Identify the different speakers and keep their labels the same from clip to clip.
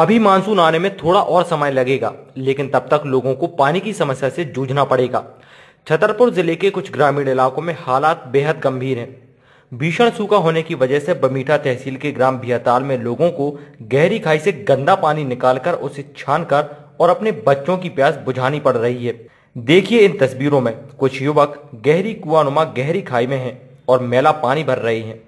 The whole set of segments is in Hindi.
Speaker 1: अभी मानसून आने में थोड़ा और समय लगेगा लेकिन तब तक लोगों को पानी की समस्या से जूझना पड़ेगा छतरपुर जिले के कुछ ग्रामीण इलाकों में हालात बेहद गंभीर हैं भीषण सूखा होने की वजह से बमीठा तहसील के ग्राम भियाताल में लोगों को गहरी खाई से गंदा पानी निकालकर उसे छान कर और अपने बच्चों की प्यास बुझानी पड़ रही है देखिए इन तस्वीरों में कुछ युवक गहरी कुआनुमा गहरी खाई में है और मेला पानी भर रहे हैं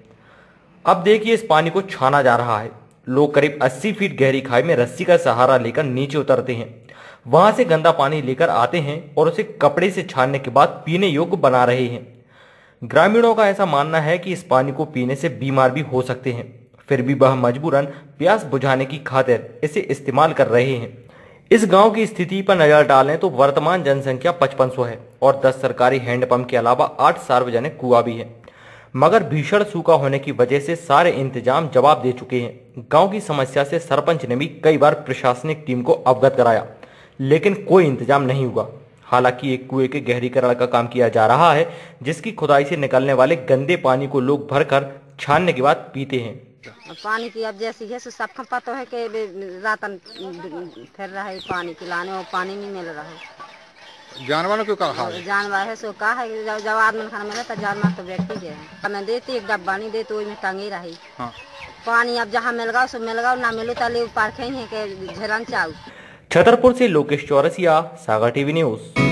Speaker 1: अब देखिए इस पानी को छाना जा रहा है लोग करीब 80 फीट गहरी खाई में रस्सी का सहारा लेकर नीचे उतरते हैं वहां से गंदा पानी लेकर आते हैं और उसे कपड़े से छानने के बाद पीने योग्य बना रहे हैं ग्रामीणों का ऐसा मानना है कि इस पानी को पीने से बीमार भी हो सकते हैं फिर भी वह मजबूरन प्यास बुझाने की खातिर इसे इस्तेमाल कर रहे हैं इस गांव की स्थिति पर नजर डालें तो वर्तमान जनसंख्या 5500 है और 10 सरकारी हैंडपंप के अलावा 8 सार्वजनिक कुआ भी है मगर भीषण सूखा होने की वजह से सारे इंतजाम जवाब दे चुके हैं गांव की समस्या से सरपंच ने भी कई बार प्रशासनिक टीम को अवगत कराया लेकिन कोई इंतजाम नहीं हुआ हालांकि एक कुएं के गहरीकरण का काम किया जा रहा है जिसकी खुदाई से निकलने वाले गंदे पानी को लोग भरकर छानने के बाद पीते हैं
Speaker 2: पानी की अब जैसी है सबका पता है कि रातन फिर रहा है पानी पिलाने और पानी नहीं मिल रहा है
Speaker 1: जानवरों क्यों कहा है
Speaker 2: जानवर है सो कहा है जब जब आदमी खाना मिले तो जानवर तो बैठ ही गए हमें देती एक डब्बा नहीं देती वही तो में टंगी रही हाँ। पानी अब जहाँ मिल गया सो मिल गया ना मिलो तो ले पार्क है झरन चाऊ
Speaker 1: छतरपुर से लोकेश चौरसिया सागर टीवी न्यूज़